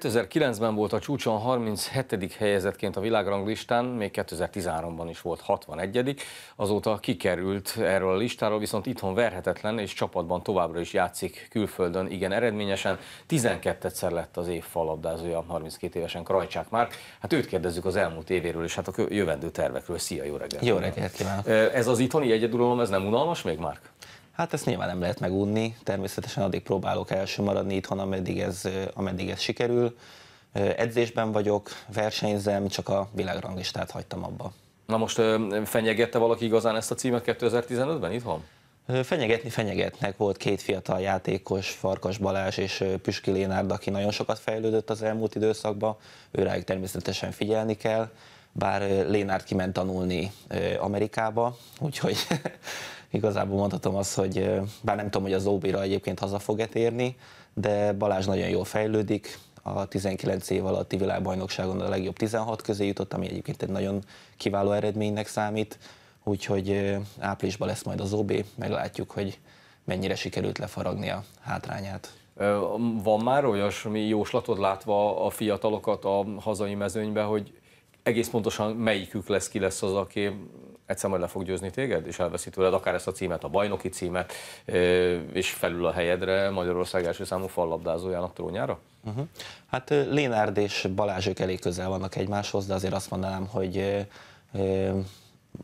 2009-ben volt a csúcson 37. helyezetként a világranglistán, még 2013-ban is volt 61. Azóta kikerült erről a listáról, viszont itthon verhetetlen, és csapatban továbbra is játszik külföldön, igen eredményesen. 12-szer lett az év falabdázója, 32 évesen Krajcsák már. Hát őt kérdezzük az elmúlt évéről, és hát a jövendő tervekről. Szia, jó reggelt! Jó reggelt kívánok! Ez az itthoni egyeduralom, ez nem unalmas még, Márk? Hát ezt nyilván nem lehet megunni, természetesen addig próbálok első maradni itthon, ameddig ez, ameddig ez sikerül. Edzésben vagyok, versenyzem, csak a világranglistát hagytam abba. Na most fenyegette valaki igazán ezt a címet 2015-ben itthon? Fenyegetni fenyegetnek. Volt két fiatal játékos, Farkas Balázs és Püski Lénárd, aki nagyon sokat fejlődött az elmúlt időszakban. Őrájuk természetesen figyelni kell, bár Lénárd kiment tanulni Amerikába, úgyhogy igazából mondhatom azt, hogy bár nem tudom, hogy az OB-ra egyébként haza fog-e térni, de Balázs nagyon jól fejlődik, a 19 év alatti világbajnokságon a legjobb 16 közé jutott, ami egyébként egy nagyon kiváló eredménynek számít, úgyhogy áprilisban lesz majd az OB, meglátjuk, hogy mennyire sikerült lefaragni a hátrányát. Van már olyasmi jóslatod látva a fiatalokat a hazai mezőnybe, hogy egész pontosan melyikük lesz, ki lesz az, aki egyszer majd le fog győzni téged, és elveszi tőled akár ezt a címet, a bajnoki címet, és felül a helyedre Magyarország első számú fallabdázójának trónjára? Uh-huh. Hát Lénárd és Balázsok elég közel vannak egymáshoz, de azért azt mondanám, hogy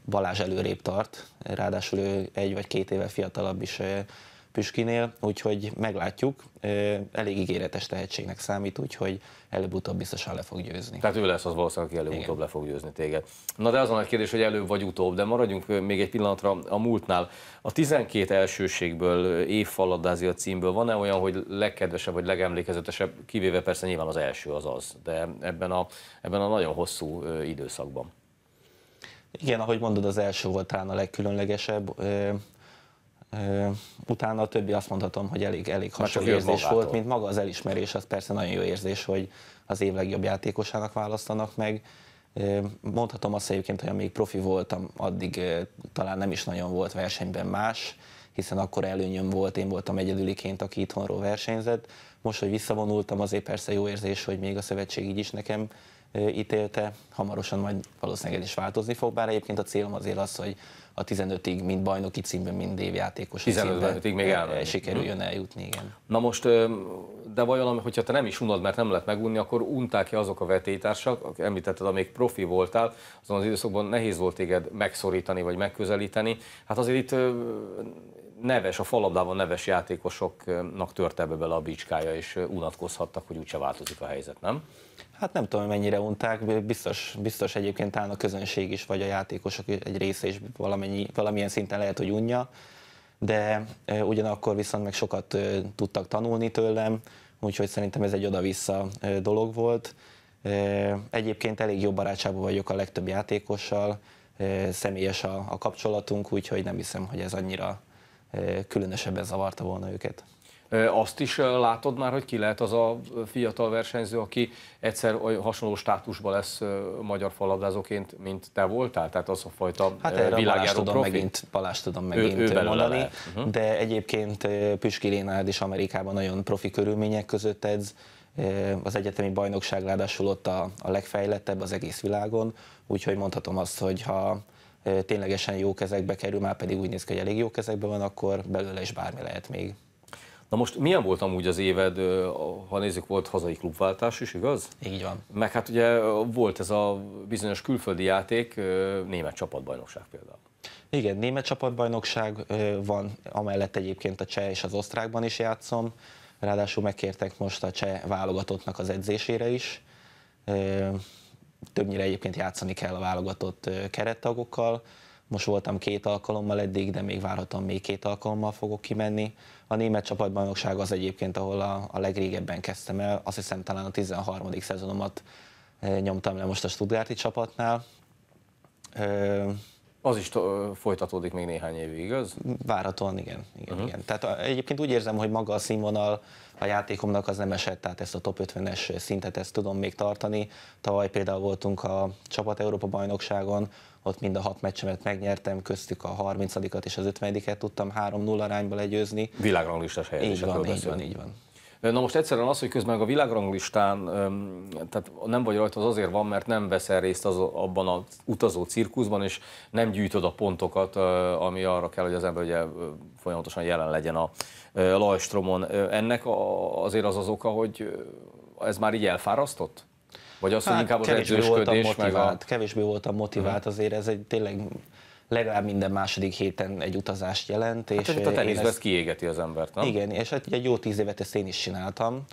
Balázs előrébb tart, ráadásul ő egy vagy két éve fiatalabb is Püskinél, úgyhogy meglátjuk. Elég ígéretes tehetségnek számít, úgyhogy előbb-utóbb biztosan le fog győzni. Tehát ő lesz az valószínűleg, aki előbb-utóbb le fog győzni téged. Na de az a nagy kérdés, hogy előbb vagy utóbb, de maradjunk még egy pillanatra a múltnál. A 12 elsőségből, a címből van-e olyan, hogy legkedvesebb vagy legemlékezetesebb, kivéve persze nyilván az első az az, de ebben a, ebben a nagyon hosszú időszakban. Igen, ahogy mondod, az első volt talán a legkülönlegesebb. Utána a többi azt mondhatom, hogy elég, elég hasonló érzés magától. volt, mint maga az elismerés, az persze nagyon jó érzés, hogy az év legjobb játékosának választanak meg. Mondhatom azt egyébként, hogy amíg profi voltam, addig talán nem is nagyon volt versenyben más, hiszen akkor előnyöm volt, én voltam egyedüliként, aki itthonról versenyzett. Most, hogy visszavonultam, azért persze jó érzés, hogy még a szövetség így is nekem ítélte, hamarosan majd valószínűleg el is változni fog, bár egyébként a célom azért az, hogy a 15-ig mind bajnoki címben, mind évjátékos 15 még elmenni. sikerüljön mhm. eljutni, igen. Na most, de vajon, hogyha te nem is unod, mert nem lehet megunni, akkor unták ki azok a akik említetted, amíg profi voltál, azon az időszakban nehéz volt téged megszorítani vagy megközelíteni. Hát azért itt neves, a falabdában neves játékosoknak tört ebbe bele a bicskája, és unatkozhattak, hogy úgyse változik a helyzet, nem? Hát nem tudom, mennyire unták, biztos, biztos egyébként talán a közönség is, vagy a játékosok egy része is valamennyi, valamilyen szinten lehet, hogy unja, de ugyanakkor viszont meg sokat tudtak tanulni tőlem, úgyhogy szerintem ez egy oda-vissza dolog volt. Egyébként elég jó barátságban vagyok a legtöbb játékossal, személyes a, a kapcsolatunk, úgyhogy nem hiszem, hogy ez annyira különösebben zavarta volna őket. Azt is látod már, hogy ki lehet az a fiatal versenyző, aki egyszer hasonló státusban lesz magyar falabdázóként, mint te voltál? Tehát az a fajta hát erre világjáró tudom profi? megint, Balázs tudom megint ő, ő mondani, uh-huh. de mhm. egyébként Püski Lénárd is Amerikában nagyon profi körülmények között edz, az egyetemi bajnokság ráadásul ott a, a legfejlettebb az egész világon, úgyhogy mondhatom azt, hogy ha ténylegesen jó kezekbe kerül, már pedig úgy néz ki, hogy elég jó kezekbe van, akkor belőle is bármi lehet még. Na most milyen volt amúgy az éved, ha nézzük, volt hazai klubváltás is, igaz? Így van. Meg hát ugye volt ez a bizonyos külföldi játék, német csapatbajnokság például. Igen, német csapatbajnokság van, amellett egyébként a cseh és az osztrákban is játszom, ráadásul megkértek most a cseh válogatottnak az edzésére is, többnyire egyébként játszani kell a válogatott kerettagokkal. Most voltam két alkalommal eddig, de még várhatom, még két alkalommal fogok kimenni. A német csapatbajnokság az egyébként, ahol a, a legrégebben kezdtem el, azt hiszem talán a 13. szezonomat nyomtam le most a Stuttgarti csapatnál. Ö- az is folytatódik még néhány évig, igaz? Várhatóan igen. igen, uh-huh. igen. Tehát eh, egyébként úgy érzem, hogy maga a színvonal a játékomnak az nem esett, tehát ezt a top 50-es szintet ezt tudom még tartani. Tavaly például voltunk a csapat Európa bajnokságon, ott mind a hat meccsemet megnyertem, köztük a 30-at és az 50-et tudtam 3-0 arányba legyőzni. Világranglistás helyezésekről Így van, így van, így van. Na most egyszerűen az, hogy közben meg a világranglistán tehát nem vagy rajta, az azért van, mert nem veszel részt az, abban az utazó cirkuszban, és nem gyűjtöd a pontokat, ami arra kell, hogy az ember ugye folyamatosan jelen legyen a lajstromon. Ennek azért az az oka, hogy ez már így elfárasztott? Vagy az, hát, hogy inkább az kevésbé voltam motivált, meg a... Kevésbé voltam motivált, mhm. azért ez egy tényleg legalább minden második héten egy utazást jelent. Hát és a eh, teniszben ezt kiégeti az embert, nem? Igen, és hát egy jó tíz évet ezt én is csináltam.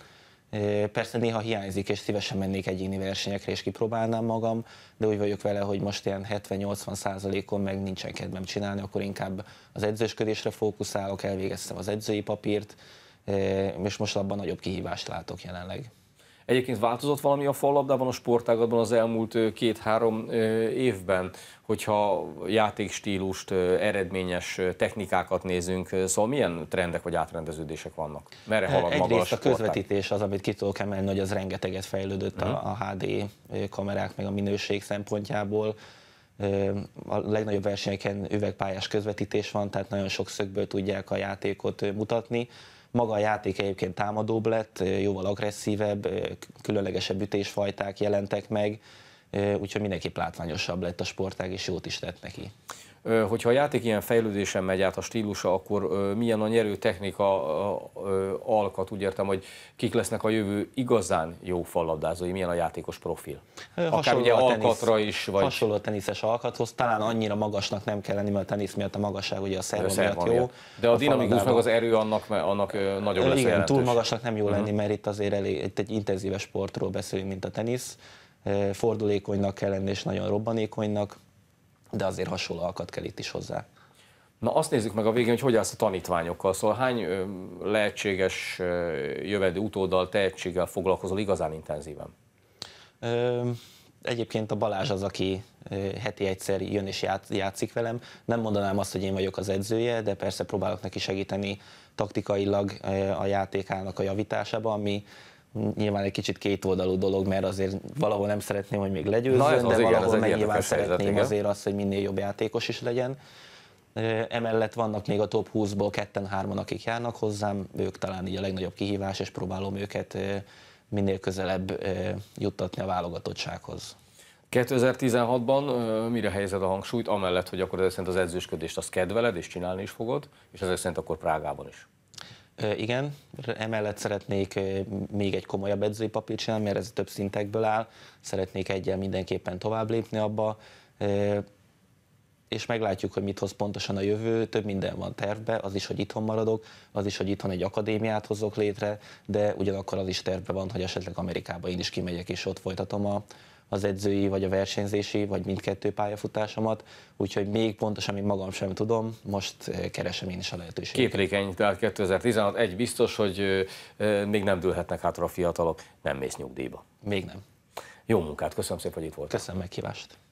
Eh, persze néha hiányzik, és szívesen mennék egyéni versenyekre, és kipróbálnám magam, de úgy vagyok vele, hogy most ilyen 70-80 százalékon meg nincsen kedvem csinálni, akkor inkább az edzősködésre fókuszálok, elvégeztem az edzői papírt, eh, és most abban nagyobb kihívást látok jelenleg. Egyébként változott valami a fallabdában a sportágatban az elmúlt két-három évben, hogyha játékstílust, eredményes technikákat nézünk, szóval milyen trendek vagy átrendeződések vannak? Merre halad Egyrészt maga a, sportág? a közvetítés az, amit ki tudok emelni, hogy az rengeteget fejlődött uh-huh. a, mhm. a HD kamerák meg a minőség szempontjából a legnagyobb versenyeken üvegpályás közvetítés van, tehát nagyon sok szögből tudják a játékot mutatni. Maga a játék egyébként támadóbb lett, jóval agresszívebb, különlegesebb ütésfajták jelentek meg, úgyhogy mindenképp látványosabb lett a sportág, és jót is tett neki hogyha a játék ilyen fejlődésen megy át a stílusa, akkor milyen a nyerő technika alkat, úgy értem, hogy kik lesznek a jövő igazán jó falladázói, milyen a játékos profil? Hasonló ugye a tenisz, alkatra is, vagy... Hasonló a teniszes alkathoz, talán annyira magasnak nem kell lenni, mert a tenisz miatt a magasság ugye a szerv miatt jó. Miatt. De a, a dinamikus meg az erő annak, annak nagyobb lesz Igen, túl magasnak nem jó mhm. lenni, uh -huh. mert itt azért elég, itt egy intenzíves sportról beszélünk, mint a tenisz. Fordulékonynak kell lenni, és nagyon robbanékonynak de azért hasonló alkat kell itt is hozzá. Na azt nézzük meg a végén, hogy hogy állsz a tanítványokkal. Szóval hány lehetséges jövedő utódal tehetséggel foglalkozol igazán intenzíven? Ö, egyébként a Balázs az, aki heti egyszer jön és játszik velem. Nem mondanám azt, hogy én vagyok az edzője, de persze próbálok neki segíteni taktikailag a játékának a javításába, ami nyilván egy kicsit kétoldalú dolog, mert azért valahol nem szeretném, hogy még legyőzzön, Na ez de az valahol igen, ez meg nyilván szeretném helyzet, azért azt, hogy minél jobb játékos is legyen. Emellett vannak még a top 20-ból ketten-hárman, akik járnak hozzám, ők talán így a legnagyobb kihívás, és próbálom őket minél közelebb juttatni a válogatottsághoz. 2016-ban mire helyezed a hangsúlyt, amellett, hogy akkor ezek szerint az edzősködést azt kedveled, és csinálni is fogod, és ezek szerint akkor Prágában is? Igen, emellett szeretnék még egy komolyabb edzői papírt csinálni, mert ez több szintekből áll, szeretnék egyel mindenképpen tovább lépni abba, és meglátjuk, hogy mit hoz pontosan a jövő, több minden van tervbe, az is, hogy itthon maradok, az is, hogy itthon egy akadémiát hozok létre, de ugyanakkor az is tervbe van, hogy esetleg Amerikába én is kimegyek, és ott folytatom a, az edzői, vagy a versenyzési, vagy mindkettő pályafutásomat, úgyhogy még pontosan még magam sem tudom, most eh, keresem én is a lehetőséget. Képlékeny, tehát 2016, egy biztos, hogy eh, eh, még nem dőlhetnek hátra a fiatalok, nem mész nyugdíjba. Még nem. Jó munkát, köszönöm szépen, hogy itt voltál. Köszönöm meghívást.